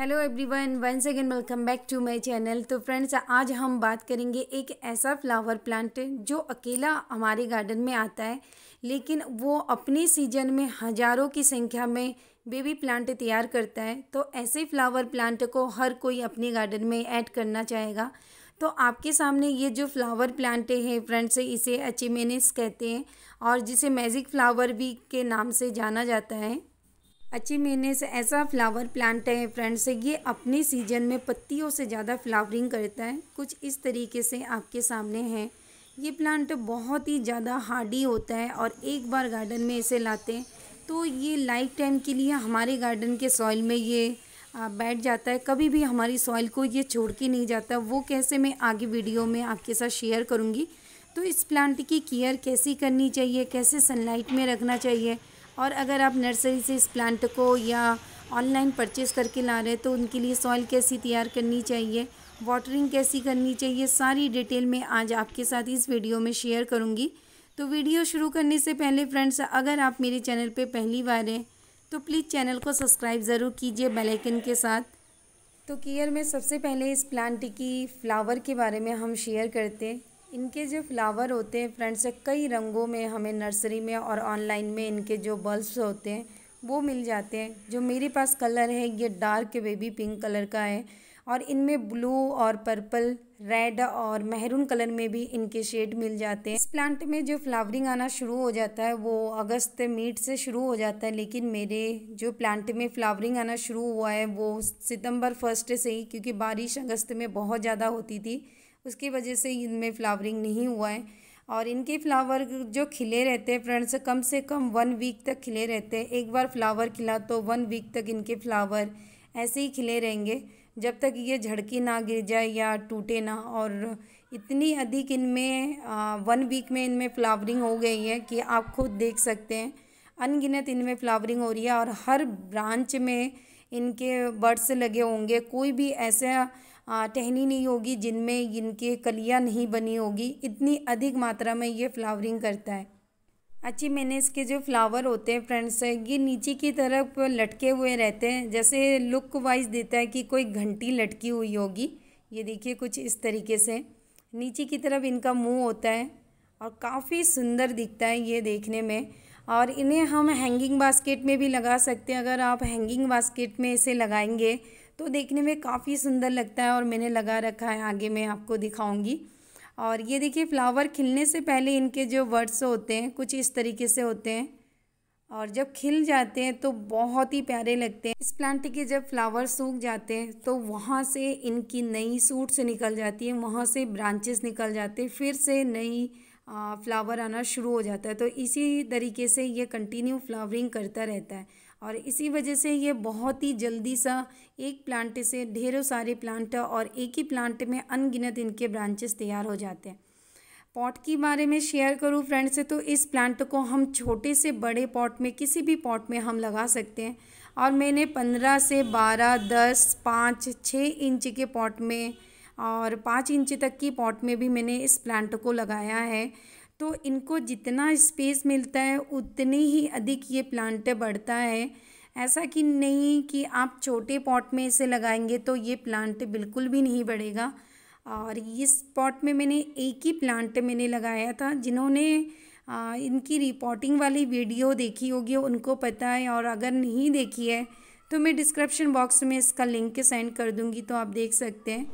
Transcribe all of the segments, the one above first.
hello everyone once again welcome back to my channel तो friends आज हम बात करेंगे एक ऐसा फ्लावर प्लांट जो अकेला हमारे गार्डन में आता है लेकिन वो अपने सीजन में हज़ारों की संख्या में बेबी प्लांट तैयार करता है तो ऐसे फ्लावर प्लांट को हर कोई अपने गार्डन में ऐड करना चाहेगा तो आपके सामने ये जो फ्लावर प्लांट है फ्रेंड्स इसे अचीमेनिस कहते हैं और जिसे मैजिक फ्लावर भी के नाम से जाना जाता है अच्छी महीने से ऐसा फ्लावर प्लांट है फ्रेंड्स ये अपने सीजन में पत्तियों से ज़्यादा फ्लावरिंग करता है कुछ इस तरीके से आपके सामने है ये प्लांट बहुत ही ज़्यादा हार्डी होता है और एक बार गार्डन में इसे लाते हैं तो ये लाइफ टाइम के लिए हमारे गार्डन के सॉइल में ये बैठ जाता है कभी भी हमारी सॉइल को ये छोड़ के नहीं जाता वो कैसे मैं आगे वीडियो में आपके साथ शेयर करूँगी तो इस प्लांट की केयर कैसी करनी चाहिए कैसे सनलाइट में रखना चाहिए और अगर आप नर्सरी से इस प्लांट को या ऑनलाइन परचेज़ करके ला रहे हैं तो उनके लिए सॉइल कैसी तैयार करनी चाहिए वाटरिंग कैसी करनी चाहिए सारी डिटेल में आज आपके साथ इस वीडियो में शेयर करूँगी तो वीडियो शुरू करने से पहले फ्रेंड्स अगर आप मेरे चैनल पे पहली बार हैं तो प्लीज़ चैनल को सब्सक्राइब ज़रूर कीजिए बेलाइकन के साथ तो केयर में सबसे पहले इस प्लांट की फ़्लावर के बारे में हम शेयर करते हैं इनके जो फ्लावर होते हैं फ्रेंड्स कई रंगों में हमें नर्सरी में और ऑनलाइन में इनके जो बल्ब्स होते हैं वो मिल जाते हैं जो मेरे पास कलर है ये डार्क बेबी पिंक कलर का है और इनमें ब्लू और पर्पल रेड और मेहरून कलर में भी इनके शेड मिल जाते हैं इस प्लांट में जो फ्लावरिंग आना शुरू हो जाता है वो अगस्त मीट से शुरू हो जाता है लेकिन मेरे जो प्लांट में फ्लावरिंग आना शुरू हुआ है वो सितंबर फर्स्ट से ही क्योंकि बारिश अगस्त में बहुत ज़्यादा होती थी उसकी वजह से इनमें फ्लावरिंग नहीं हुआ है और इनके फ्लावर जो खिले रहते हैं फ्रेंड्स कम से कम वन वीक तक खिले रहते हैं एक बार फ्लावर खिला तो वन वीक तक इनके फ्लावर ऐसे ही खिले रहेंगे जब तक ये झड़की ना गिर जाए या टूटे ना और इतनी अधिक इनमें वन वीक में इनमें फ्लावरिंग हो गई है कि आप खुद देख सकते हैं अनगिनत इनमें फ्लावरिंग हो रही है और हर ब्रांच में इनके बर्ड्स लगे होंगे कोई भी ऐसा टहनी नहीं होगी जिनमें इनके कलियां नहीं बनी होगी इतनी अधिक मात्रा में ये फ्लावरिंग करता है अच्छी मैंने इसके जो फ्लावर होते हैं फ्रेंड्स ये नीचे की तरफ लटके हुए रहते हैं जैसे लुक वाइज देता है कि कोई घंटी लटकी हुई होगी ये देखिए कुछ इस तरीके से नीचे की तरफ इनका मुंह होता है और काफ़ी सुंदर दिखता है ये देखने में और इन्हें हम हैंगिंग बास्केट में भी लगा सकते हैं अगर आप हैंगिंग बास्केट में इसे लगाएंगे तो देखने में काफ़ी सुंदर लगता है और मैंने लगा रखा है आगे मैं आपको दिखाऊंगी और ये देखिए फ्लावर खिलने से पहले इनके जो वर्ड्स होते हैं कुछ इस तरीके से होते हैं और जब खिल जाते हैं तो बहुत ही प्यारे लगते हैं इस प्लांट के जब फ्लावर सूख जाते हैं तो वहाँ से इनकी नई सूट्स निकल जाती है वहाँ से ब्रांचेस निकल जाते हैं फिर से नई फ्लावर आना शुरू हो जाता है तो इसी तरीके से ये कंटिन्यू फ्लावरिंग करता रहता है और इसी वजह से ये बहुत ही जल्दी सा एक प्लांट से ढेरों सारे प्लांट और एक ही प्लांट में अनगिनत इनके ब्रांचेस तैयार हो जाते हैं पॉट के बारे में शेयर करूँ फ्रेंड्स से तो इस प्लांट को हम छोटे से बड़े पॉट में किसी भी पॉट में हम लगा सकते हैं और मैंने पंद्रह से बारह दस पाँच छः इंच के पॉट में और पाँच इंच तक की पॉट में भी मैंने इस प्लांट को लगाया है तो इनको जितना स्पेस मिलता है उतनी ही अधिक ये प्लांट बढ़ता है ऐसा कि नहीं कि आप छोटे पॉट में इसे लगाएंगे तो ये प्लांट बिल्कुल भी नहीं बढ़ेगा और इस पॉट में मैंने एक ही प्लांट मैंने लगाया था जिन्होंने इनकी रिपोर्टिंग वाली वीडियो देखी होगी उनको पता है और अगर नहीं देखी है तो मैं डिस्क्रिप्शन बॉक्स में इसका लिंक सेंड कर दूँगी तो आप देख सकते हैं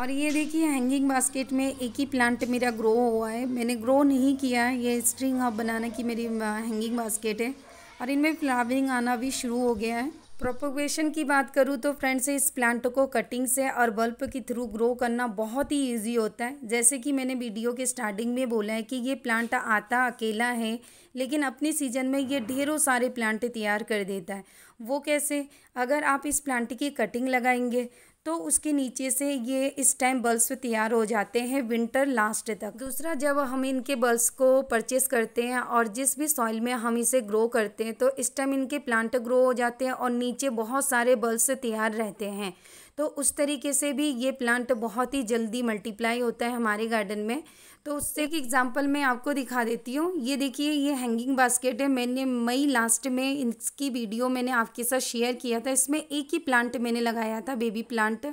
और ये देखिए हैंगिंग बास्केट में एक ही प्लांट मेरा ग्रो हुआ है मैंने ग्रो नहीं किया है ये स्ट्रिंग हब बनाना की मेरी हैंगिंग बास्केट है और इनमें फ्लावरिंग आना भी शुरू हो गया है प्रोपोगेशन की बात करूँ तो फ्रेंड्स इस प्लांट को कटिंग से और बल्ब के थ्रू ग्रो करना बहुत ही इजी होता है जैसे कि मैंने वीडियो के स्टार्टिंग में बोला है कि ये प्लांट आता अकेला है लेकिन अपने सीजन में ये ढेरों सारे प्लांट तैयार कर देता है वो कैसे अगर आप इस प्लांट की कटिंग लगाएंगे तो उसके नीचे से ये इस टाइम बल्ब्स तैयार हो जाते हैं विंटर लास्ट तक दूसरा जब हम इनके बल्ब्स को परचेस करते हैं और जिस भी सॉइल में हम इसे ग्रो करते हैं तो इस टाइम इनके प्लांट ग्रो हो जाते हैं और नीचे बहुत सारे बल्ब्स तैयार रहते हैं तो उस तरीके से भी ये प्लांट बहुत ही जल्दी मल्टीप्लाई होता है हमारे गार्डन में तो उससे एक एग्जांपल मैं आपको दिखा देती हूँ ये देखिए ये हैंगिंग बास्केट है मैंने मई लास्ट में इसकी वीडियो मैंने आपके साथ शेयर किया था इसमें एक ही प्लांट मैंने लगाया था बेबी प्लांट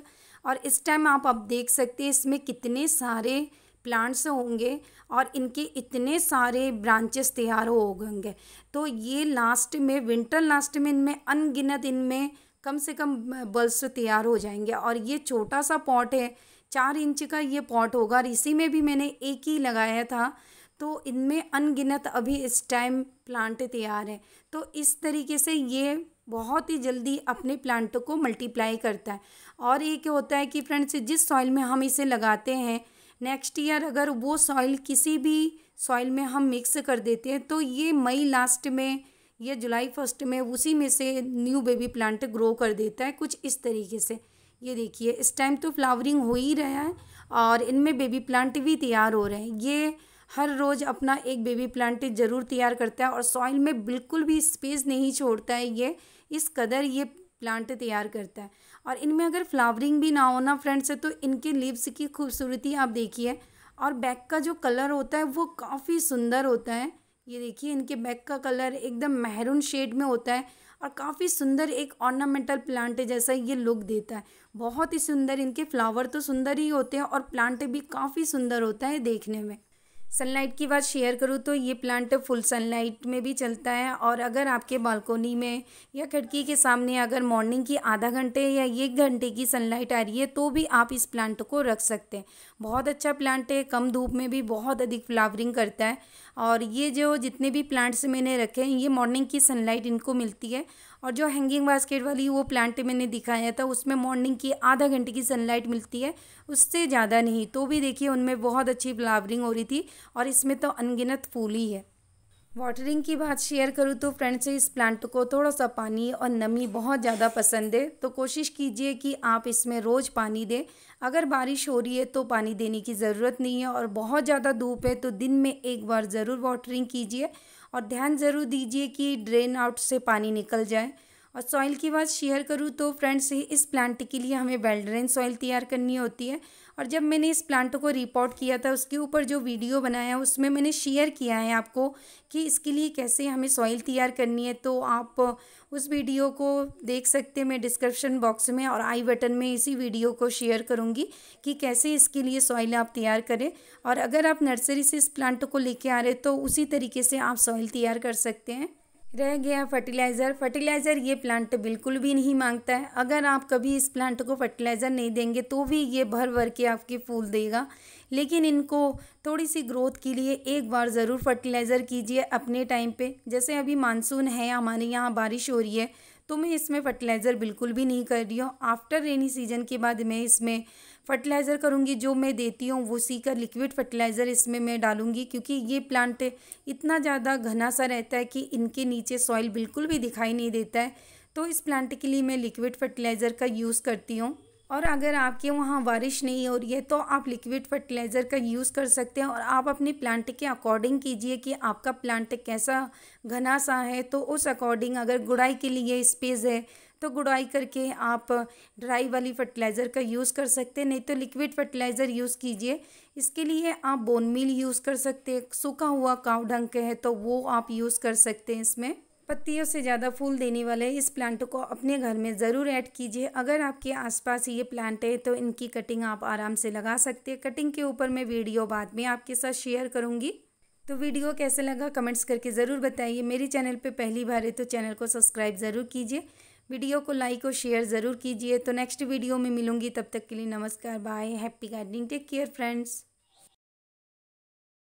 और इस टाइम आप अब देख सकते हैं इसमें कितने सारे प्लांट्स होंगे और इनके इतने सारे ब्रांचेस तैयार हो होंगे तो ये लास्ट में विंटर लास्ट में इनमें अनगिनत इनमें कम से कम बल्स तैयार हो जाएंगे और ये छोटा सा पॉट है चार इंच का ये पॉट होगा और इसी में भी मैंने एक ही लगाया था तो इनमें अनगिनत अभी इस टाइम प्लांट तैयार है तो इस तरीके से ये बहुत ही जल्दी अपने प्लांट को मल्टीप्लाई करता है और ये क्या होता है कि फ्रेंड्स जिस सॉइल में हम इसे लगाते हैं नेक्स्ट ईयर अगर वो सॉइल किसी भी सॉइल में हम मिक्स कर देते हैं तो ये मई लास्ट में ये जुलाई फर्स्ट में उसी में से न्यू बेबी प्लांट ग्रो कर देता है कुछ इस तरीके से ये देखिए इस टाइम तो फ्लावरिंग हो ही रहा है और इनमें बेबी प्लांट भी तैयार हो रहे हैं ये हर रोज़ अपना एक बेबी प्लांट ज़रूर तैयार करता है और सॉइल में बिल्कुल भी स्पेस नहीं छोड़ता है ये इस कदर ये प्लांट तैयार करता है और इनमें अगर फ्लावरिंग भी ना हो ना फ्रेंड्स तो इनके लिप्स की खूबसूरती आप देखिए और बैक का जो कलर होता है वो काफ़ी सुंदर होता है ये देखिए इनके बैक का कलर एकदम मेहरून शेड में होता है और काफ़ी सुंदर एक ऑर्नामेंटल प्लांट जैसा ये लुक देता है बहुत ही सुंदर इनके फ्लावर तो सुंदर ही होते हैं और प्लांट भी काफ़ी सुंदर होता है देखने में सनलाइट की बात शेयर करूँ तो ये प्लांट फुल सनलाइट में भी चलता है और अगर आपके बालकोनी में या खिड़की के सामने अगर मॉर्निंग की आधा घंटे या एक घंटे की सनलाइट आ रही है तो भी आप इस प्लांट को रख सकते हैं बहुत अच्छा प्लांट है कम धूप में भी बहुत अधिक फ्लावरिंग करता है और ये जो जितने भी प्लांट्स मैंने रखे हैं ये मॉर्निंग की सनलाइट इनको मिलती है और जो हैंगिंग बास्केट वाली वो प्लांट मैंने दिखाया था उसमें मॉर्निंग की आधा घंटे की सनलाइट मिलती है उससे ज़्यादा नहीं तो भी देखिए उनमें बहुत अच्छी फ्लावरिंग हो रही थी और इसमें तो अनगिनत फूल ही है वाटरिंग की बात शेयर करूँ तो फ्रेंड्स इस प्लांट को थोड़ा सा पानी और नमी बहुत ज़्यादा पसंद है तो कोशिश कीजिए कि आप इसमें रोज़ पानी दें अगर बारिश हो रही है तो पानी देने की ज़रूरत नहीं है और बहुत ज़्यादा धूप है तो दिन में एक बार ज़रूर वाटरिंग कीजिए और ध्यान ज़रूर दीजिए कि ड्रेन आउट से पानी निकल जाए और सॉइल की बात शेयर करूँ तो फ्रेंड्स इस प्लांट के लिए हमें वेल्ड्रेन सॉइल तैयार करनी होती है और जब मैंने इस प्लांट को रिपोर्ट किया था उसके ऊपर जो वीडियो बनाया उसमें मैंने शेयर किया है आपको कि इसके लिए कैसे हमें सॉइल तैयार करनी है तो आप उस वीडियो को देख सकते हैं मैं डिस्क्रिप्शन बॉक्स में और आई बटन में इसी वीडियो को शेयर करूँगी कि कैसे इसके लिए सॉइल आप तैयार करें और अगर आप नर्सरी से इस प्लांट को लेके आ रहे तो उसी तरीके से आप सॉइल तैयार कर सकते हैं रह गया फर्टिलाइज़र फर्टिलाइज़र ये प्लांट बिल्कुल भी नहीं मांगता है अगर आप कभी इस प्लांट को फर्टिलाइज़र नहीं देंगे तो भी ये भर भर के आपके फूल देगा लेकिन इनको थोड़ी सी ग्रोथ के लिए एक बार ज़रूर फर्टिलाइज़र कीजिए अपने टाइम पे जैसे अभी मानसून है हमारे यहाँ बारिश हो रही है तो मैं इसमें फर्टिलाइज़र बिल्कुल भी नहीं कर रही हूँ आफ्टर रेनी सीजन के बाद मैं इसमें फर्टिलाइज़र करूँगी जो मैं देती हूँ वो सी का लिक्विड फर्टिलाइज़र इसमें मैं डालूँगी क्योंकि ये प्लांट इतना ज़्यादा घना सा रहता है कि इनके नीचे सॉइल बिल्कुल भी दिखाई नहीं देता है तो इस प्लांट के लिए मैं लिक्विड फर्टिलाइज़र का यूज़ करती हूँ और अगर आपके वहाँ बारिश नहीं हो रही है तो आप लिक्विड फर्टिलाइज़र का यूज़ कर सकते हैं और आप अपने प्लांट के अकॉर्डिंग कीजिए कि आपका प्लांट कैसा घना सा है तो उस अकॉर्डिंग अगर गुड़ाई के लिए स्पेस है तो गुड़ाई करके आप ड्राई वाली फर्टिलाइज़र का यूज़ कर सकते हैं नहीं तो लिक्विड फर्टिलाइज़र यूज़ कीजिए इसके लिए आप बोन यूज़ कर सकते हैं सूखा हुआ काव ढंग है तो वो आप यूज़ कर सकते हैं इसमें पत्तियों से ज़्यादा फूल देने वाले इस प्लांट को अपने घर में ज़रूर ऐड कीजिए अगर आपके आसपास ये प्लांट है तो इनकी कटिंग आप आराम से लगा सकते हैं कटिंग के ऊपर मैं वीडियो बाद में आपके साथ शेयर करूँगी तो वीडियो कैसे लगा कमेंट्स करके ज़रूर बताइए मेरे चैनल पर पहली बार है तो चैनल को सब्सक्राइब ज़रूर कीजिए वीडियो को लाइक और शेयर ज़रूर कीजिए तो नेक्स्ट वीडियो में मिलूंगी तब तक के लिए नमस्कार bye happy gardening take care friends